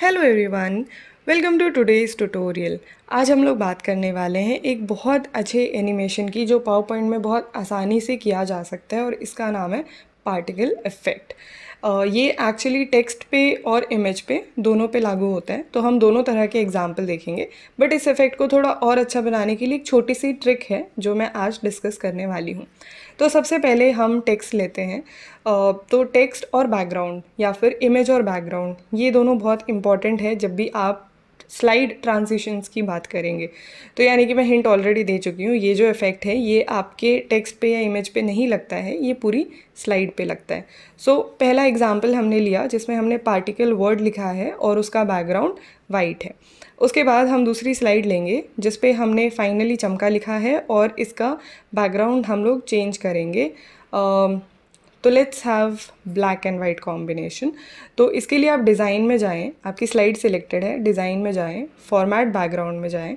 hello everyone welcome to today's tutorial आज हम लोग बात करने वाले हैं एक बहुत अच्छे एनिमेशन की जो पावर पॉइंट में बहुत आसानी से किया जा सकता है और इसका नाम है पार्टिकल इफेक्ट uh, ये एक्चुअली टेक्स्ट पे और इमेज पे दोनों पे लागू होता है तो हम दोनों तरह के एग्जाम्पल देखेंगे बट इस इफेक्ट को थोड़ा और अच्छा बनाने के लिए एक छोटी सी ट्रिक है जो मैं आज डिस्कस करने वाली हूँ तो सबसे पहले हम टेक्स्ट लेते हैं uh, तो टेक्स्ट और बैकग्राउंड या फिर इमेज और बैकग्राउंड ये दोनों बहुत इंपॉर्टेंट है जब भी आप स्लाइड ट्रांजिशंस की बात करेंगे तो यानी कि मैं हिंट ऑलरेडी दे चुकी हूँ ये जो इफेक्ट है ये आपके टेक्स्ट पे या इमेज पे नहीं लगता है ये पूरी स्लाइड पे लगता है सो so, पहला एग्जाम्पल हमने लिया जिसमें हमने पार्टिकल वर्ड लिखा है और उसका बैकग्राउंड वाइट है उसके बाद हम दूसरी स्लाइड लेंगे जिसपे हमने फाइनली चमका लिखा है और इसका बैकग्राउंड हम लोग चेंज करेंगे uh, तो let's have black and white combination तो इसके लिए आप डिज़ाइन में जाएं आपकी स्लाइड सिलेक्टेड है डिज़ाइन में जाएं फॉर्मेट बैकग्राउंड में जाएं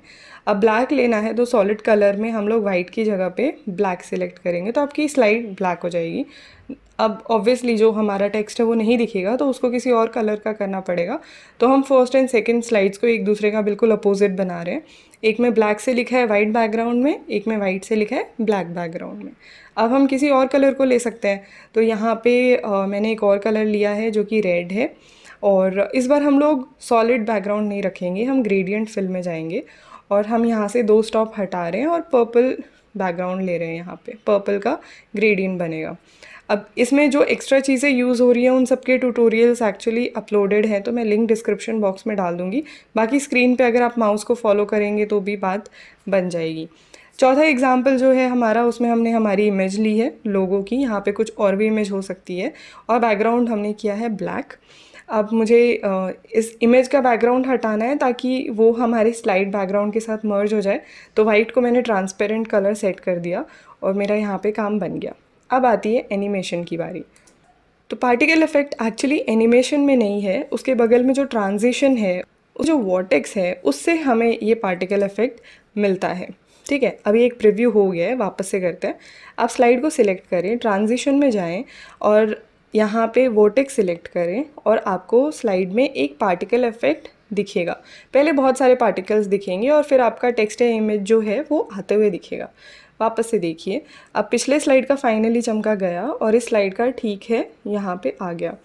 अब ब्लैक लेना है तो सॉलिड कलर में हम लोग वाइट की जगह पे ब्लैक सिलेक्ट करेंगे तो आपकी स्लाइड ब्लैक हो जाएगी अब ऑब्वियसली जो हमारा टेक्स्ट है वो नहीं दिखेगा तो उसको किसी और कलर का करना पड़ेगा तो हम फर्स्ट एंड सेकेंड स्लाइड्स को एक दूसरे का बिल्कुल अपोजिट बना रहे हैं एक में ब्लैक से लिखा है वाइट बैकग्राउंड में एक में वाइट से लिखा है ब्लैक बैकग्राउंड में अब हम किसी और कलर को ले सकते हैं तो यहाँ पे आ, मैंने एक और कलर लिया है जो कि रेड है और इस बार हम लोग सॉलिड बैकग्राउंड नहीं रखेंगे हम ग्रेडियंट फिल में जाएंगे और हम यहाँ से दो स्टॉप हटा रहे हैं और पर्पल बैकग्राउंड ले रहे हैं यहाँ पे पर्पल का ग्रेडियन बनेगा अब इसमें जो एक्स्ट्रा चीज़ें यूज़ हो रही हैं उन सबके ट्यूटोरियल्स एक्चुअली अपलोडेड हैं तो मैं लिंक डिस्क्रिप्शन बॉक्स में डाल दूँगी बाकी स्क्रीन पे अगर आप माउस को फॉलो करेंगे तो भी बात बन जाएगी चौथा एग्जाम्पल जो है हमारा उसमें हमने हमारी इमेज ली है लोगों की यहाँ पे कुछ और भी इमेज हो सकती है और बैकग्राउंड हमने किया है ब्लैक अब मुझे इस इमेज का बैकग्राउंड हटाना है ताकि वो हमारे स्लाइड बैकग्राउंड के साथ मर्ज हो जाए तो वाइट को मैंने ट्रांसपेरेंट कलर सेट कर दिया और मेरा यहाँ पे काम बन गया अब आती है एनिमेशन की बारी तो पार्टिकल इफेक्ट एक्चुअली एनिमेशन में नहीं है उसके बगल में जो ट्रांजिशन है जो वॉटेक्स है उससे हमें ये पार्टिकल इफेक्ट मिलता है ठीक है अभी एक प्रिव्यू हो गया है वापस से करते हैं आप स्लाइड को सिलेक्ट करें ट्रांजिशन में जाएं और यहाँ पे वोटेक सिलेक्ट करें और आपको स्लाइड में एक पार्टिकल इफेक्ट दिखेगा पहले बहुत सारे पार्टिकल्स दिखेंगे और फिर आपका टेक्स्ट या इमेज जो है वो आते हुए दिखेगा वापस से देखिए अब पिछले स्लाइड का फाइनली चमका गया और इस स्लाइड का ठीक है यहाँ पे आ गया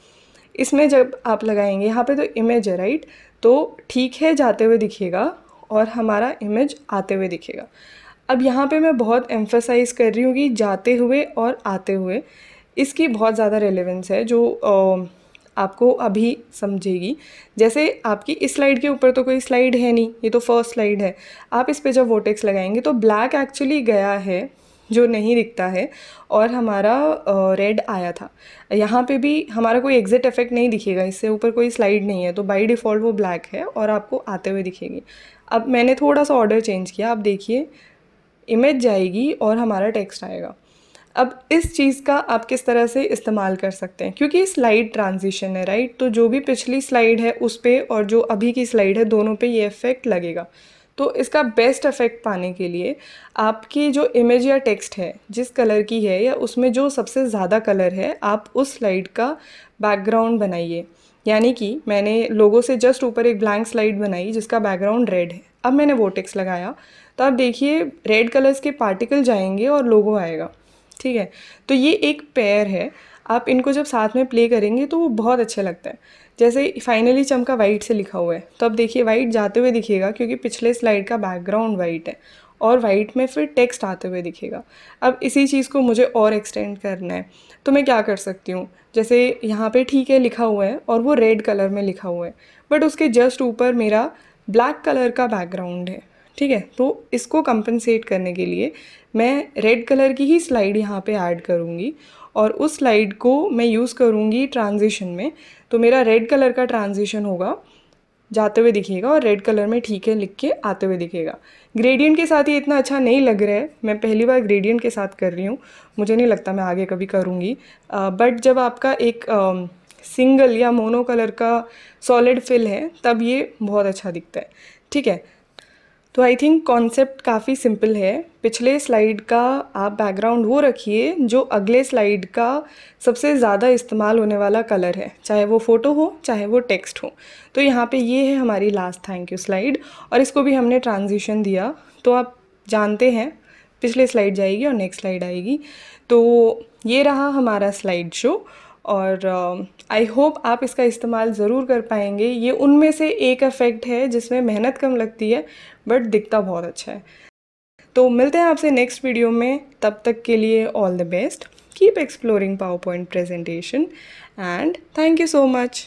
इसमें जब आप लगाएंगे यहाँ पे तो इमेज है राइट तो ठीक है जाते हुए दिखेगा और हमारा इमेज आते हुए दिखेगा अब यहाँ पे मैं बहुत एम्फोसाइज़ कर रही हूँ कि जाते हुए और आते हुए इसकी बहुत ज़्यादा रेलेवेंस है जो आपको अभी समझेगी जैसे आपकी इस स्लाइड के ऊपर तो कोई स्लाइड है नहीं ये तो फर्स्ट स्लाइड है आप इस पे जब वोटेक्स लगाएंगे तो ब्लैक एक्चुअली गया है जो नहीं दिखता है और हमारा रेड आया था यहाँ पे भी हमारा कोई एग्जिट इफेक्ट नहीं दिखेगा इससे ऊपर कोई स्लाइड नहीं है तो बाई डिफ़ॉल्ट वो ब्लैक है और आपको आते हुए दिखेगी अब मैंने थोड़ा सा ऑर्डर चेंज किया आप देखिए इमेज जाएगी और हमारा टेक्स्ट आएगा अब इस चीज़ का आप किस तरह से इस्तेमाल कर सकते हैं क्योंकि स्लाइड ट्रांजिशन है राइट तो जो भी पिछली स्लाइड है उस पर और जो अभी की स्लाइड है दोनों पर ये इफ़ेक्ट लगेगा तो इसका बेस्ट इफेक्ट पाने के लिए आपकी जो इमेज या टेक्स्ट है जिस कलर की है या उसमें जो सबसे ज़्यादा कलर है आप उस स्लाइड का बैकग्राउंड बनाइए यानी कि मैंने लोगों से जस्ट ऊपर एक ब्लैंक स्लाइड बनाई जिसका बैकग्राउंड रेड है अब मैंने वो टेक्स्ट लगाया तो आप देखिए रेड कलर्स के पार्टिकल जाएंगे और लोगो आएगा ठीक है तो ये एक पेयर है आप इनको जब साथ में प्ले करेंगे तो वो बहुत अच्छा लगता है जैसे फाइनली चमका वाइट से लिखा हुआ है तो अब देखिए वाइट जाते हुए दिखेगा क्योंकि पिछले स्लाइड का बैकग्राउंड वाइट है और वाइट में फिर टेक्स्ट आते हुए दिखेगा अब इसी चीज़ को मुझे और एक्सटेंड करना है तो मैं क्या कर सकती हूँ जैसे यहाँ पे ठीक है लिखा हुआ है और वो रेड कलर में लिखा हुआ है बट उसके जस्ट ऊपर मेरा ब्लैक कलर का बैकग्राउंड है ठीक है तो इसको कंपनसेट करने के लिए मैं रेड कलर की ही स्लाइड यहाँ पे ऐड करूँगी और उस स्लाइड को मैं यूज़ करूँगी ट्रांजिशन में तो मेरा रेड कलर का ट्रांजिशन होगा जाते हुए दिखेगा और रेड कलर में ठीक है लिख के आते हुए दिखेगा ग्रेडियंट के साथ ये इतना अच्छा नहीं लग रहा है मैं पहली बार ग्रेडियंट के साथ कर रही हूँ मुझे नहीं लगता मैं आगे कभी करूँगी बट जब आपका एक सिंगल या मोनो कलर का सॉलिड फिल है तब ये बहुत अच्छा दिखता है ठीक है तो आई थिंक कॉन्सेप्ट काफ़ी सिंपल है पिछले स्लाइड का आप बैकग्राउंड वो रखिए जो अगले स्लाइड का सबसे ज़्यादा इस्तेमाल होने वाला कलर है चाहे वो फ़ोटो हो चाहे वो टेक्स्ट हो तो यहाँ पे ये है हमारी लास्ट थैंक यू स्लाइड और इसको भी हमने ट्रांजिशन दिया तो आप जानते हैं पिछले स्लाइड जाएगी और नेक्स्ट स्लाइड आएगी तो ये रहा हमारा स्लाइड शो और आई होप आप इसका इस्तेमाल ज़रूर कर पाएंगे ये उनमें से एक इफ़ेक्ट है जिसमें मेहनत कम लगती है बट दिखता बहुत अच्छा है तो मिलते हैं आपसे नेक्स्ट वीडियो में तब तक के लिए all the best keep exploring power point presentation and thank you so much